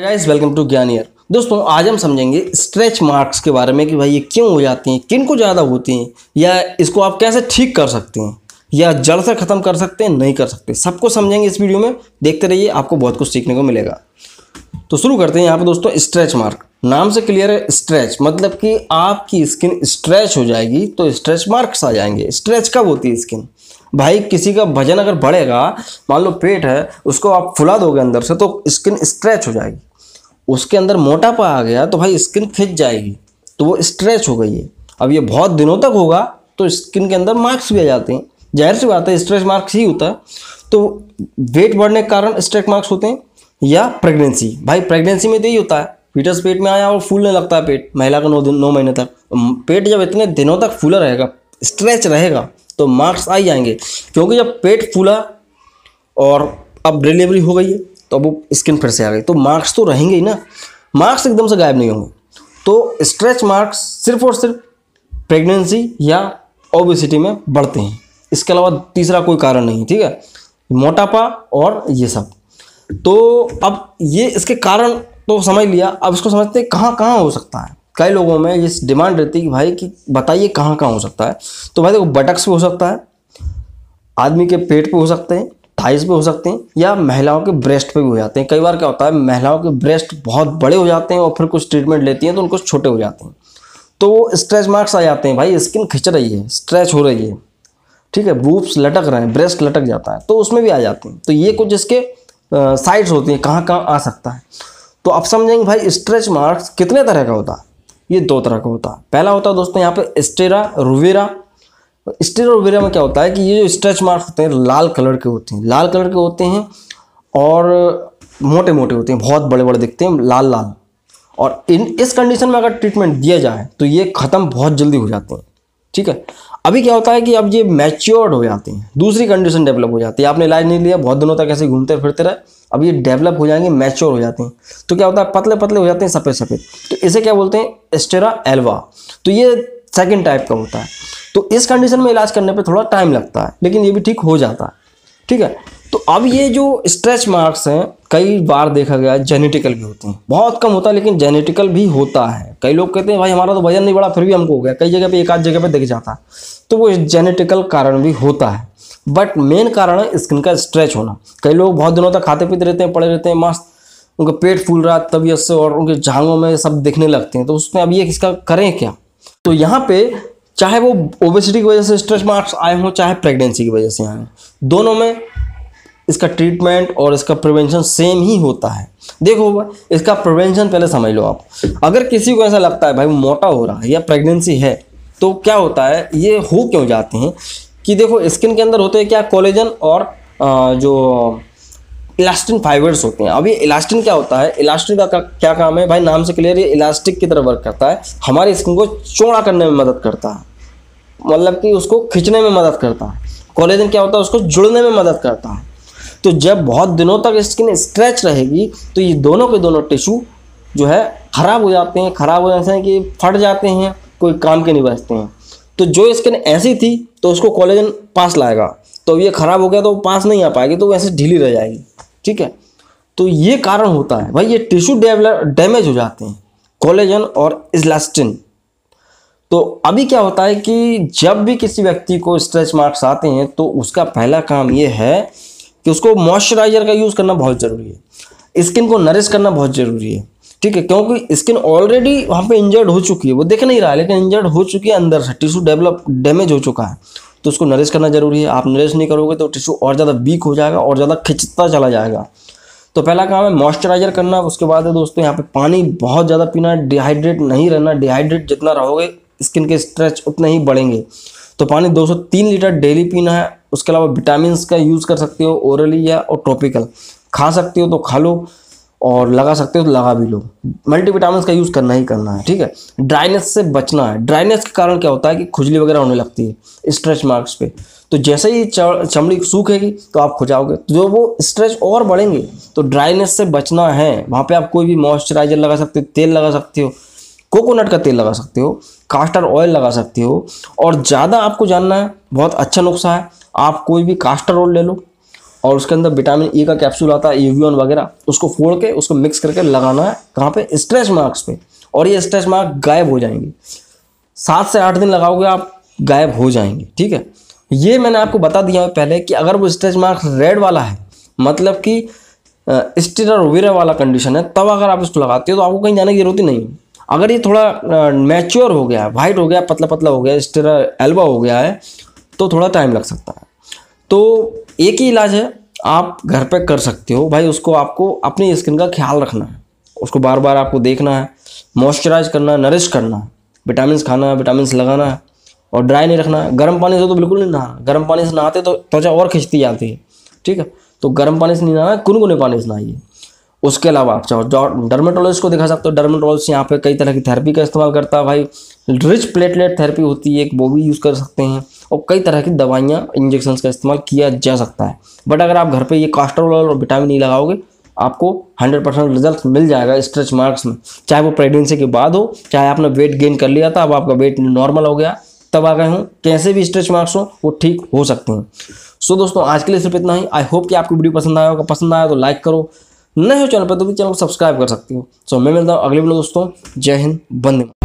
guys welcome to Gyan year दोस्तों आज हम समझेंगे स्ट्रेच मार्क्स के बारे में कि भाई ये क्यों हो जाती हैं किन को ज़्यादा होती हैं या इसको आप कैसे ठीक कर सकते हैं या जड़ से ख़त्म कर सकते हैं नहीं कर सकते सबको समझेंगे इस वीडियो में देखते रहिए आपको बहुत कुछ सीखने को मिलेगा तो शुरू करते हैं यहाँ पर दोस्तों स्ट्रेच मार्क नाम से क्लियर है स्ट्रेच मतलब कि आपकी स्किन स्ट्रेच हो जाएगी तो स्ट्रेच मार्क्स आ जाएंगे स्ट्रेच कब होती है स्किन भाई किसी का वजन अगर बढ़ेगा मान लो पेट है उसको आप फुला दोगे अंदर से तो स्किन स्ट्रेच हो जाएगी उसके अंदर मोटापा आ गया तो भाई स्किन खिंच जाएगी तो वो स्ट्रेच हो गई है अब ये बहुत दिनों तक होगा तो स्किन के अंदर मार्क्स भी आ जाते हैं जाहिर सी बात है स्ट्रेच मार्क्स ही होता है तो वेट बढ़ने के कारण स्ट्रेच मार्क्स होते हैं या प्रेगनेंसी भाई प्रेगनेंसी में तो यही होता है फीटस पेट में आया और फूलने लगता है पेट महिला का नौ दिन नौ महीने तक पेट जब इतने दिनों तक फूला रहेगा स्ट्रेच रहेगा तो मार्क्स आ ही जाएंगे क्योंकि जब पेट फूला और अब डिलीवरी हो गई है तो अब वो स्किन फिर से आ गई तो मार्क्स तो रहेंगे ही ना मार्क्स एकदम से गायब नहीं होंगे तो स्ट्रेच मार्क्स सिर्फ और सिर्फ प्रेगनेंसी या ओबेसिटी में बढ़ते हैं इसके अलावा तीसरा कोई कारण नहीं ठीक है मोटापा और ये सब तो अब ये इसके कारण तो समझ लिया अब इसको समझते हैं कहाँ कहाँ हो सकता है कई लोगों में ये डिमांड रहती है कि भाई कि बताइए कहाँ कहाँ हो सकता है तो भाई देखो बटक्स पे हो सकता है आदमी के पेट पे हो सकते हैं थाइस पे हो सकते हैं या महिलाओं के ब्रेस्ट पे भी हो जाते हैं कई बार क्या होता है महिलाओं के ब्रेस्ट बहुत बड़े हो जाते हैं और फिर कुछ ट्रीटमेंट लेती हैं तो उनको छोटे हो जाते हैं तो वो स्ट्रेच मार्क्स आ जाते हैं भाई स्किन खिंच रही है स्ट्रेच हो रही है ठीक है बूब्स लटक रहे हैं ब्रेस्ट लटक जाता है तो उसमें भी आ जाते हैं तो ये कुछ इसके साइड्स होती हैं कहाँ कहाँ आ सकता है तो आप समझेंगे भाई स्ट्रेच मार्क्स कितने तरह का होता है ये दो तरह का होता है पहला होता है दोस्तों यहाँ पर स्टेरा रुवेरा स्टेर और वेरा में क्या होता है कि ये जो स्ट्रेच मार्क होते हैं लाल कलर के होते हैं लाल कलर के होते हैं और मोटे मोटे होते हैं बहुत बड़े बड़े दिखते हैं लाल लाल और इन इस कंडीशन में अगर ट्रीटमेंट दिया जाए तो ये ख़त्म बहुत जल्दी हो जाते हैं ठीक है अभी क्या होता है कि अब ये मैच्योर्ड हो जाते हैं दूसरी कंडीशन डेवलप हो जाती है आपने इलाज नहीं लिया बहुत दिनों तक ऐसे घूमते फिरते रहे अब ये डेवलप हो जाएंगे मैच्योर हो जाते हैं तो क्या होता है पतले पतले हो जाते हैं सफ़ेद सफ़ेद तो इसे क्या बोलते हैं एस्टेरा एल्वा तो ये सेकेंड टाइप का होता है तो इस कंडीशन में इलाज करने पर थोड़ा टाइम लगता है लेकिन ये भी ठीक हो जाता है ठीक है तो अब ये जो स्ट्रेच मार्क्स हैं कई बार देखा गया है जेनेटिकल भी होते हैं बहुत कम होता है लेकिन जेनेटिकल भी होता है कई लोग कहते हैं भाई हमारा तो वजन नहीं बढ़ा फिर भी हमको हो गया कई जगह पे एक आध जगह पे दिख जाता है तो वो जेनेटिकल कारण भी होता है बट मेन कारण है स्किन का स्ट्रेच होना कई लोग बहुत दिनों तक खाते पीते रहते हैं पड़े रहते हैं मस्त उनका पेट फूल रहा है तबीयत से और उनके झाँगों में सब दिखने लगते हैं तो उसमें अब ये इसका करें क्या तो यहाँ पे चाहे वो ओबेसिटी की वजह से स्ट्रेस मार्क्स आए हों चाहे प्रेगनेंसी की वजह से आए हों दोनों में इसका ट्रीटमेंट और इसका प्रिवेंशन सेम ही होता है देखो इसका प्रिवेंशन पहले समझ लो आप अगर किसी को ऐसा लगता है भाई मोटा हो रहा है या प्रेगनेंसी है तो क्या होता है ये हो क्यों जाते हैं कि देखो स्किन के अंदर होते हैं क्या कोलेजन और जो इलास्टिन फाइबर्स होते हैं अब ये इलास्टिन क्या होता है इलास्टिन का, क्या काम है भाई नाम से क्लियर ये इलास्टिक की तरह वर्क करता है हमारे स्किन को चौड़ा करने में मदद करता है मतलब कि उसको खींचने में मदद करता है कोलेजन क्या होता है उसको जुड़ने में मदद करता है तो जब बहुत दिनों तक स्किन स्ट्रेच रहेगी तो ये दोनों के दोनों टिश्यू जो है ख़राब हो जाते हैं ख़राब हो जाते हैं कि फट जाते हैं कोई काम के नहीं बचते हैं तो जो स्किन ऐसी थी तो उसको कोलेजन पास लाएगा तो ये ख़राब हो गया तो पास नहीं आ पाएगी तो वैसे ढीली रह जाएगी ठीक है तो ये कारण होता है भाई ये टिश्यू डैमेज हो जाते हैं कोलेजन और इजलास्टिन तो अभी क्या होता है कि जब भी किसी व्यक्ति को स्ट्रेच मार्क्स आते हैं तो उसका पहला काम ये है कि उसको मॉइस्चराइजर का यूज़ करना बहुत ज़रूरी है स्किन को नरिश करना बहुत ज़रूरी है ठीक है क्योंकि स्किन ऑलरेडी वहाँ पे इंजर्ड हो चुकी है वो देख नहीं रहा है लेकिन इंजर्ड हो चुकी है अंदर से टिश्यू डेवलप डैमेज हो चुका है तो उसको नरेश करना ज़रूरी है आप नरेश नहीं करोगे तो टिश्यू और ज़्यादा वीक हो जाएगा और ज़्यादा खिंचता चला जाएगा तो पहला काम है मॉइस्चराइजर करना उसके बाद है दोस्तों यहाँ पे पानी बहुत ज़्यादा पीना है डिहाइड्रेट नहीं रहना डिहाइड्रेट जितना रहोगे स्किन के स्ट्रेच उतने ही बढ़ेंगे तो पानी 203 लीटर डेली पीना है उसके अलावा विटामिन का यूज़ कर सकते हो ओरली या और टॉपिकल खा सकते हो तो खा लो और लगा सकते हो तो लगा भी लो मल्टीविटामिन का यूज़ करना ही करना है ठीक है ड्राइनेस से बचना है ड्राइनेस के कारण क्या होता है कि खुजली वगैरह होने लगती है स्ट्रेच मार्क्स पे तो जैसे ही चमड़ी सूखेगी तो आप खुजाओगे तो जो वो स्ट्रेच और बढ़ेंगे तो ड्राइनेस से बचना है वहाँ पे आप कोई भी मॉइस्चराइजर लगा सकते हो तेल लगा सकते हो कोकोनट का तेल लगा सकते हो कास्टर ऑयल लगा सकते हो और ज़्यादा आपको जानना है बहुत अच्छा नुस्खा है आप कोई भी कास्टर ऑयल ले लो और उसके अंदर विटामिन ई e का कैप्सूल आता है यूवियन वगैरह उसको फोड़ के उसको मिक्स करके लगाना है कहाँ पे स्ट्रेच मार्क्स पे और ये स्ट्रेच मार्क गायब हो जाएंगे सात से आठ दिन लगाओगे आप गायब हो जाएंगे ठीक है ये मैंने आपको बता दिया है पहले कि अगर वो स्ट्रेच मार्क्स रेड वाला है मतलब कि स्टिरर वेरा वाला कंडीशन है तब अगर आप उसको लगाते हो तो आपको कहीं जाने की जरूरत ही नहीं अगर ये थोड़ा मैच्योर हो गया वाइट हो गया पतला पतला हो गया स्टेरा एल्बा हो गया है तो थोड़ा टाइम लग सकता है तो एक ही इलाज है आप घर पे कर सकते हो भाई उसको आपको अपनी स्किन का ख्याल रखना है उसको बार बार आपको देखना है मॉइस्चराइज करना है नरिश करना है विटामिन खाना है विटामिन लगाना है और ड्राई नहीं रखना है गर्म पानी से तो बिल्कुल नहीं नहाना गर्म पानी से नहाते तो त्वचा और खिंचती जाती है ठीक है तो गर्म पानी से नहीं नहाना गुनगुने पानी से नहाइए उसके अलावा आप चाहो डर्मेटोलॉजिस्ट को दिखा सकते हो डर्मेटोलॉजिस्ट यहाँ पे कई तरह की थेरेपी का इस्तेमाल करता है भाई रिच प्लेटलेट थेरेपी होती है एक वो भी यूज़ कर सकते हैं और कई तरह की दवाइयाँ इंजेक्शन का इस्तेमाल किया जा सकता है बट अगर आप घर पर ये कास्टर ऑयल और विटामिन ई e लगाओगे आपको 100 परसेंट रिजल्ट मिल जाएगा स्ट्रेच मार्क्स में चाहे वो प्रेगनेंसी के बाद हो चाहे आपने वेट गेन कर लिया था अब आपका वेट नॉर्मल हो गया तब आ गए हों कैसे भी स्ट्रेच मार्क्स हो वो ठीक हो सकते हैं सो so, दोस्तों आज के लिए सिर्फ इतना ही आई होप कि आपको वीडियो पसंद आया होगा पसंद आया तो लाइक करो नए हो चैनल पर तो भी चैनल को सब्सक्राइब कर सकते हो सो so, मैं मिलता हूँ अगले वीडियो दोस्तों जय हिंद बंदे